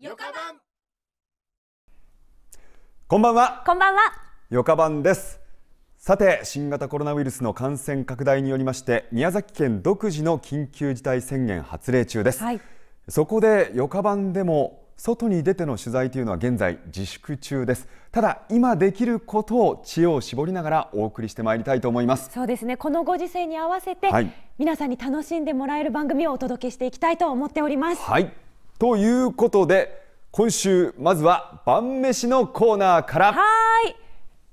よかばんこんばんはこんばんはよかばんですさて新型コロナウイルスの感染拡大によりまして宮崎県独自の緊急事態宣言発令中です、はい、そこでよかばんでも外に出ての取材というのは現在自粛中ですただ今できることを知恵を絞りながらお送りしてまいりたいと思いますそうですねこのご時世に合わせて、はい、皆さんに楽しんでもらえる番組をお届けしていきたいと思っておりますはいということで今週まずは晩飯のコーナーからはい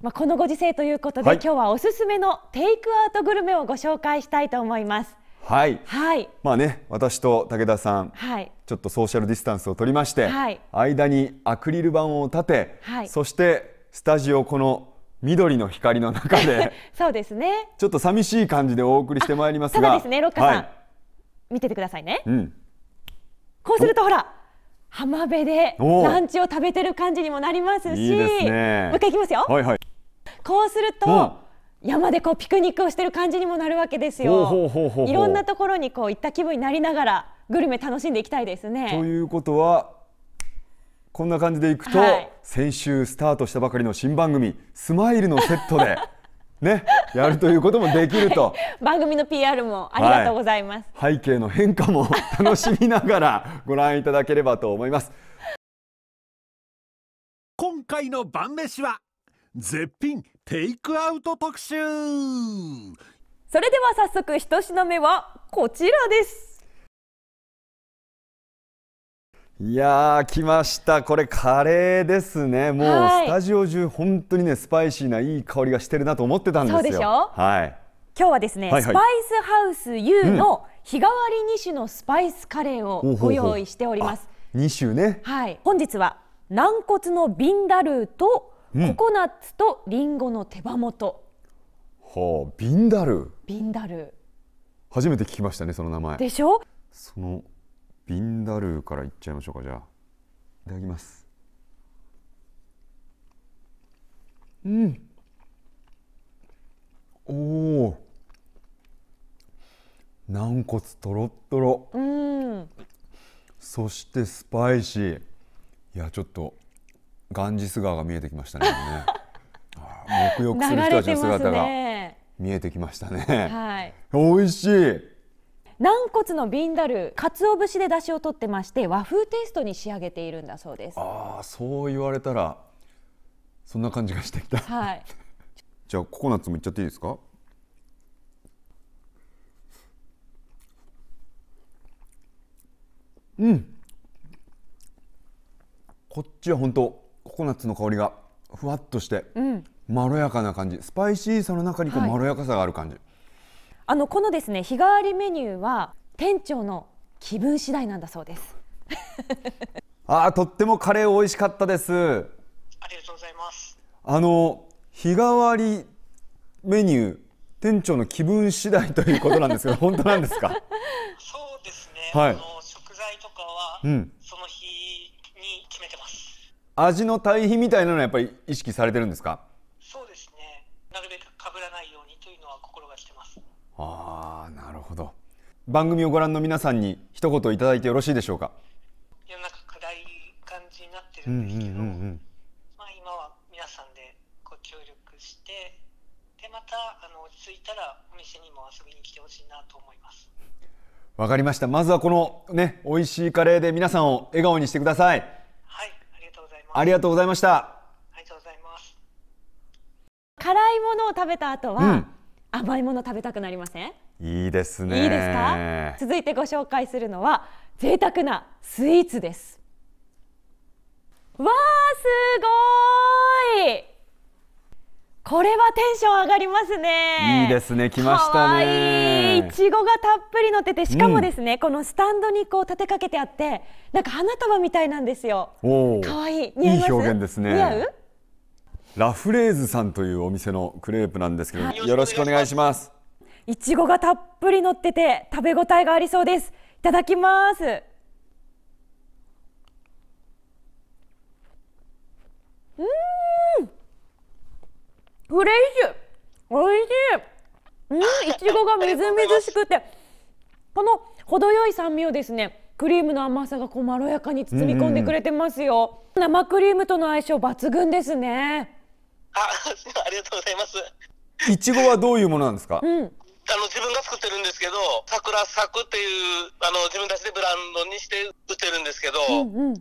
まあ、このご時世ということで、はい、今日はおすすめのテイクアウトグルメをご紹介したいと思いますはい、はい、まあね私と武田さん、はい、ちょっとソーシャルディスタンスを取りまして、はい、間にアクリル板を立て、はい、そしてスタジオこの緑の光の中で そうですねちょっと寂しい感じでお送りしてまいりますがただですね六花さん、見ててくださいね、うん、こうするとほら浜辺でランチを食べてる感じにもなりますし、ね、もう一回いきますよ、はいはい、こうすると、うん、山でこうピクニックをしてる感じにもなるわけですよいろんなところにこう行った気分になりながらグルメ楽しんでいきたいですね。ということはこんな感じでいくと、はい、先週スタートしたばかりの新番組「スマイルのセットでね、やるということもできると 番組の PR もありがとうございます、はい、背景の変化も楽しみながらご覧いただければと思います今回の晩飯は絶品テイクアウト特集それでは早速一品目はこちらですいやー来ましたこれカレーですねもうスタジオ中本当にねスパイシーないい香りがしてるなと思ってたんですよそうでしょはい今日はですね、はいはい、スパイスハウス U の日替わり2種のスパイスカレーをご用意しております、うん、2種ねはい本日は軟骨のビンダルーとココナッツとリンゴの手羽元、うん、はあビンダルービンダルー初めて聞きましたねその名前でしょそのビンダルーからいっちゃいましょうかじゃあいただきますうんおお軟骨とろっとろうんそしてスパイシーいやちょっとガンジス川が見えてきましたね ああ。沐浴する人たちの姿が見えてきましたね。ねはい、美味しい。軟骨のビンダル鰹節で出汁を取ってまして和風テイストに仕上げているんだそうですああそう言われたらそんな感じがしてきたはい じゃあココナッツもいっちゃっていいですかうんこっちは本当ココナッツの香りがふわっとして、うん、まろやかな感じスパイシーさの中にこうまろやかさがある感じ、あのこのですね日替わりメニューは店長の気分次第なんだそうですああとってもカレー美味しかったですありがとうございますあの日替わりメニュー店長の気分次第ということなんですけど 本当なんですかそうですね、はい、食材とかは、うん、その日に決めてます味の対比みたいなのはやっぱり意識されてるんですかああなるほど番組をご覧の皆さんに一言いただいてよろしいでしょうか世の中暗い感じになってるんですけど、うんうんうんうんまあ、今は皆さんでご協力してでまたあの落ち着いたらお店にも遊びに来てほしいなと思いますわかりましたまずはこのね美味しいカレーで皆さんを笑顔にしてくださいはいありがとうございますありがとうございましたありがとうございます辛いものを食べた後は、うん甘いもの食べたくなりませんいいですねいいですか続いてご紹介するのは贅沢なスイーツですわあすごいこれはテンション上がりますねいいですね来ましたねいちごがたっぷりのっててしかもですね、うん、このスタンドにこう立てかけてあってなんか花束みたいなんですよかわいい似合い表現ですね似合うラフレーズさんというお店のクレープなんですけど、はい、よろしくお願いしますいちごがたっぷり乗ってて食べ応えがありそうですいただきますうんフレッシュ美味しいうんいちごがみずみずしくてこの程よい酸味をですねクリームの甘さがこうまろやかに包み込んでくれてますよ、うんうん、生クリームとの相性抜群ですねあ、ありがとうございます。いちごはどういうものなんですか。うん、あの自分が作ってるんですけど、桜咲くっていうあの自分たちでブランドにして売ってるんですけど、うんうん、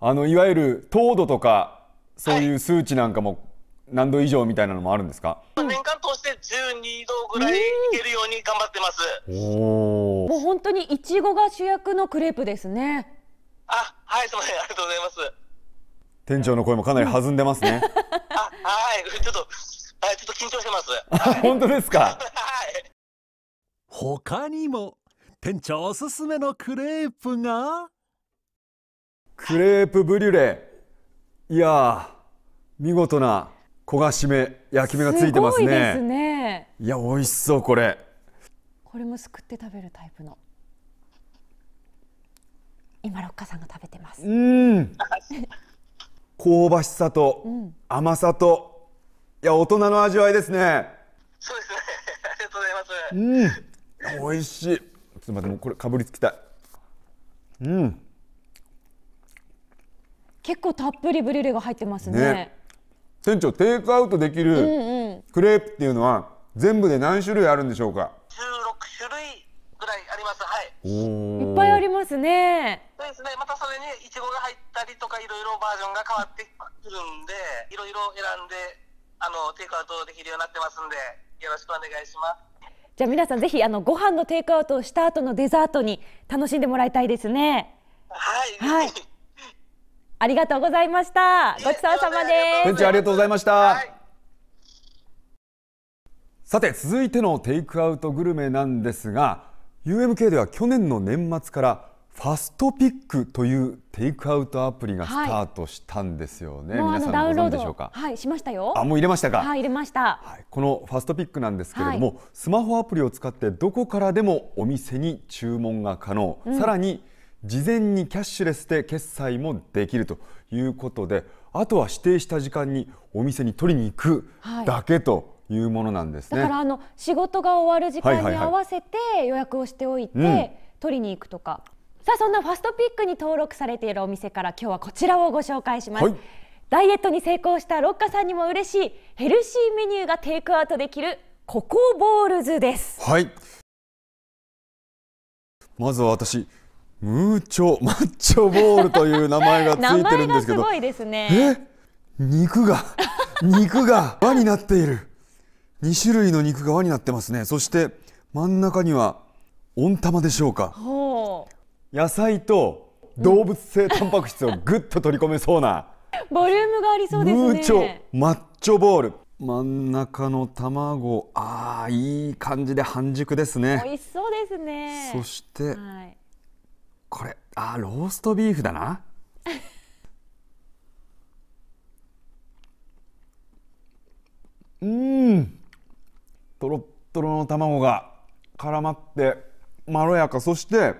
あのいわゆる糖度とかそういう数値なんかも、何度以上みたいなのもあるんですか。年間通して12度ぐらいいけるように頑張ってます。おもう本当にいちごが主役のクレープですね。あ、はい、すみません、ありがとうございます。店長の声もかなり弾んでますね。あはい、ちょっと、はい、ちょっと緊張してます。本当ですか。はい。他にも店長おすすめのクレープが。クレープブリュレ。いや見事な焦がし目、焼き目がついてますね。いすねいや、美味しそう、これ。これもすくって食べるタイプの。今六花さんが食べてます。うん。香ばしさと甘さと、いや大人の味わいですねそうですねありがとうございますうん美味しいちょっと待ってもうこれかぶりつきたいうん結構たっぷりブリュレが入ってますね、ね、店長テイクアウトできるクレープっていうのは全部で何種類あるんでしょうか16種類ぐらいありますいっぱいありますね。そうですね。またそれにいちごが入ったりとかいろいろバージョンが変わってくるんで、いろいろ選んであのテイクアウトできるようになってますんで、よろしくお願いします。じゃあ皆さんぜひあのご飯のテイクアウトをした後のデザートに楽しんでもらいたいですね。はい。はい。ありがとうございました。ごちそうさまです。店長ありがとうございました。はいさて続いてのテイクアウトグルメなんですが UMK では去年の年末からファストピックというテイクアウトアプリがスタートしたんですよね。はい、皆さんダウンでしょうか。はい、しましたよ。あ、もう入れましたか。はい、入れました、はい。このファストピックなんですけれども、はい、スマホアプリを使ってどこからでもお店に注文が可能。うん、さらに事前にキャッシュレスで決済もできるということで、あとは指定した時間にお店に取りに行くだけと。いうものなんですね。だからあの仕事が終わる時間に合わせて予約をしておいて、はいはいはい、取りに行くとか。さあそんなファストピックに登録されているお店から今日はこちらをご紹介します。はい、ダイエットに成功したロッカさんにも嬉しいヘルシーメニューがテイクアウトできるココボールズです。はい。まずは私。ムーチョマッチョボールという名前がついてるんですけど 名前がすごいですねえ肉が肉が輪になっている2種類の肉が輪になってますねそして真ん中には温玉でしょうか野菜と動物性タンパク質をぐっと取り込めそうな ボリュームがありそうですねムーチョマッチョボール真ん中の卵ああいい感じで半熟ですね美味しそうですねそして、はい、これあローストビーフだな うんとろっとろの卵が絡まってまろやかそして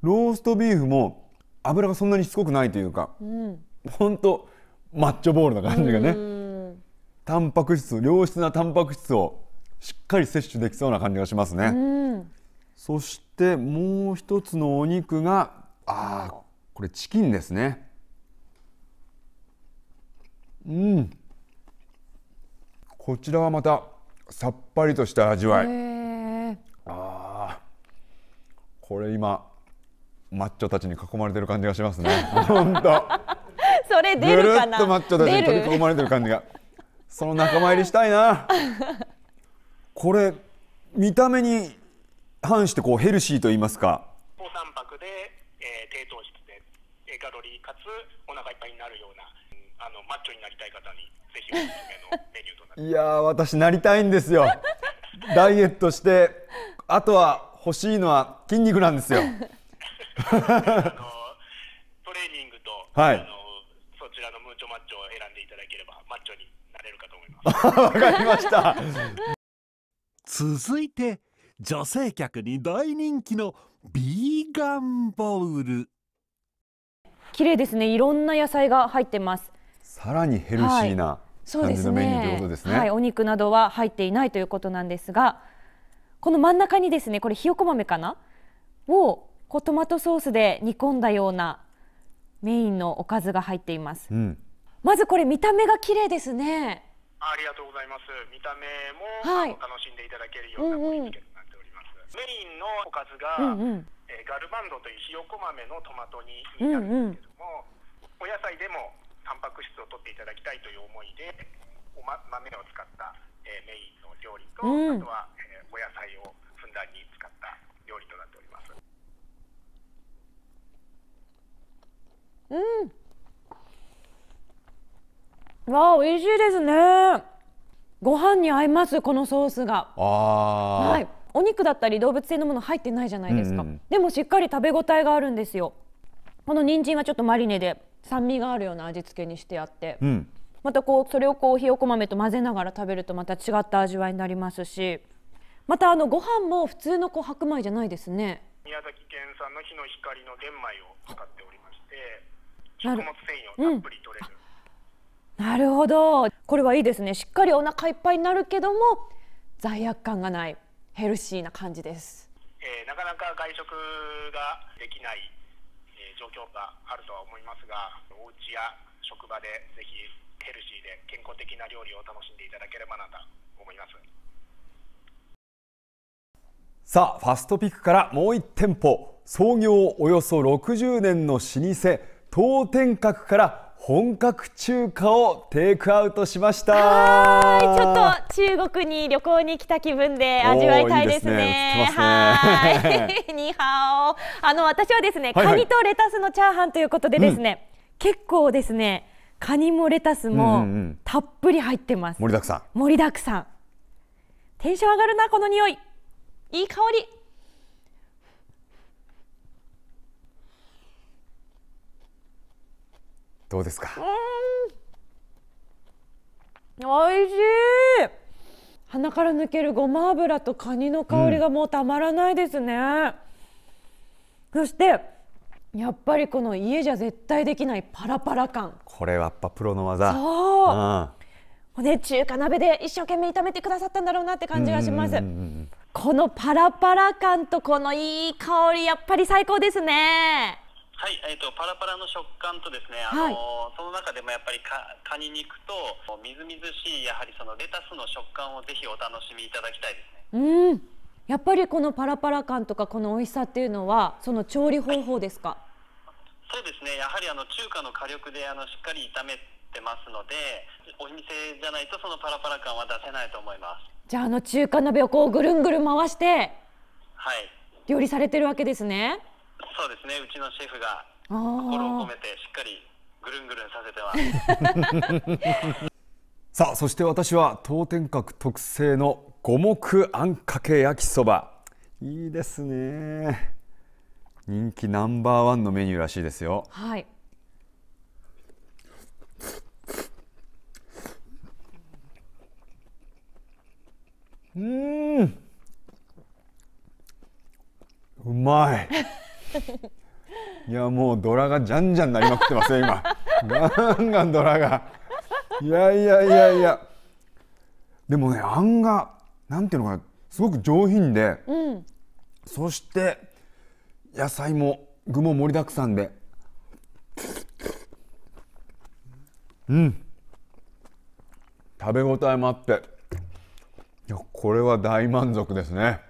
ローストビーフも油がそんなにしつこくないというか、うん、ほんとマッチョボールな感じがねタンパク質良質なタンパク質をしっかり摂取できそうな感じがしますね、そしてもう一つのお肉があこれチキンですねうんこちらはまたさっぱりとした味わい、ああこれ今マッチョたちに囲まれてる感じがしますね 本当それ出るかなぐるっとマッチョたちに取り囲まれてる感じがその仲間入りしたいなこれ見た目に反してこうヘルシーと言いますか高タンパクで、えー、低糖質で、えー、カロリーかつお腹いっぱいになるようなあのマッチョになりたい方にぜひおすすめのメニューとなっていや私なりたいんですよダイエットしてあとは欲しいのは筋肉なんですよ あのトレーニングと、はい、あのそちらのムーチョマッチョを選んでいただければマッチョになれるかと思います わかりました続いて女性客に大人気のビーガンボウル綺麗ですねいろんな野菜が入ってますさらにヘルシーな感じのメニュー、ということですね、はい、お肉などは入っていないということなんですがこの真ん中にですねこれひよこ豆かなをこうトマトソースで煮込んだようなメインのおかずが入っています、うん、まずこれ見た目が綺麗ですねありがとうございます見た目も、はい、楽しんでいただけるようななっております、メインのおかずが、うんうん、えー、ガルバンドというひよこ豆のトマト煮になるんですけども、うんうん、お野菜でもタンパク質を取っていただきたいという思いでお、ま、豆を使った、えー、メインの料理と、うん、あとは、えー、お野菜をふんだんに使った料理となっております。うん。わあ、美味しいですね。ご飯に合います、このソースが。はい。お肉だったり動物性のもの入ってないじゃないですか、うんうん、でもしっかり食べ応えがあるんですよこの人参はちょっとマリネで酸味があるような味付けにしてあって、うん、またこうそれをこうひよこ豆と混ぜながら食べるとまた違った味わいになりますしまたあのご飯も普通のこう白米じゃないですね宮崎県産の日の光の玄米を使っておりまして食物繊維をたっぷり取れる、うん、なるほどこれはいいですねしっかりお腹いっぱいになるけども罪悪感がないヘルシーな感じです、えー、なかなか外食ができない状況があるとは思いますがお家や職場でぜひヘルシーで健康的な料理を楽しんでいただければなと思いますさあファストピックからもう1店舗創業およそ60年の老舗東天閣から本格中華をテイクアウトしましたはいちょっと中国に旅行に来た気分で味わいたいですね。いいね あの私はですね、はいはい、カニとレタスのチャーハンということでですね、うん、結構ですねカニもレタスもたっぷり入ってます。盛りだくさん。盛りだくさん。テンション上がるなこの匂い。いい香り。どうですかおいしい鼻から抜けるごま油とカニの香りがもうたまらないですね、うん、そしてやっぱりこの家じゃ絶対できないパラパラ感これはやっぱプロの技そう、うん、ね中華鍋で一生懸命炒めてくださったんだろうなって感じがします、このパラパラ感とこのいい香りやっぱり最高ですねはい、えーと、パラパラの食感とですね、あのはい、その中でもやっぱりかカニ肉とみずみずしいやはりそのレタスの食感をぜひお楽しみいただきたいですね。うん、やっぱりこのパラパラ感とかこの美味しさっていうのはその調理方法ですか。はい、そうですね、やはりあの中華の火力であのしっかり炒めてますので、お店じゃないとそのパラパラ感は出せないと思います。じゃああの中華鍋をこうぐるんぐるん回して、はい、料理されてるわけですね。そうですねうちのシェフが心を込めてしっかりぐるんぐるんさせてます さあそして私は当店閣特製の五目あんかけ焼きそばいいですね人気ナンバーワンのメニューらしいですよはいうんうまい いやもうドラがじゃんじゃんなりまくってますよ今ガンガンドラがいやいやいやいやでもねあんがなんていうのかなすごく上品で、うん、そして野菜も具も盛りだくさんでうん食べ応えもあっていやこれは大満足ですね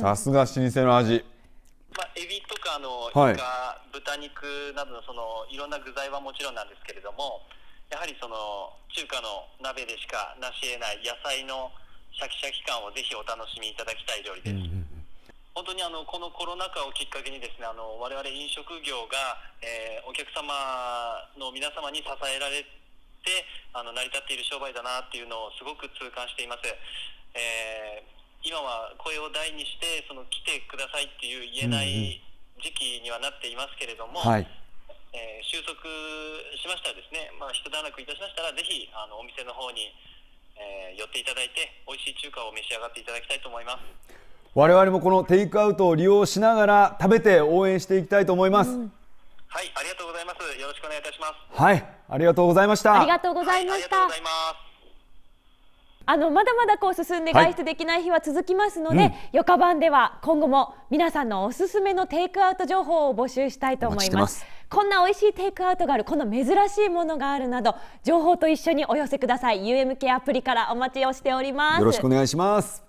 さすが老舗の味、まあ、エビあの、はい、豚肉などのそのいろんな具材はもちろんなんですけれどもやはりその中華の鍋でしかなし得ない野菜のシャキシャキ感をぜひお楽しみいただきたい料理です。うんうん本当にあのこのコロナ禍をきっかけにですねあの我々飲食業が、えー、お客様の皆様に支えられてあの成り立っている商売だなっていうのをすごく痛感しています。えー、今は声を大にしてその来てくださいっていう言えない時期にはなっていますけれども、はいえー、収束しましたらですね、まあ、一段落いたしましたらぜひあのお店の方に、えー、寄っていただいて美味しい中華を召し上がっていただきたいと思います我々もこのテイクアウトを利用しながら食べて応援していきたいと思います、うん、はいありがとうございますよろしくお願いいたしますはいありがとうございましたありがとうございました、はいあのまだまだこう進んで外出できない日は続きますので、はいうん、よかばんでは今後も皆さんのおすすめのテイクアウト情報を募集したいと思います。こんな美味しいテイクアウトがある、この珍しいものがあるなど、情報と一緒にお寄せください。UMK アプリからお待ちをしております。よろしくお願いします。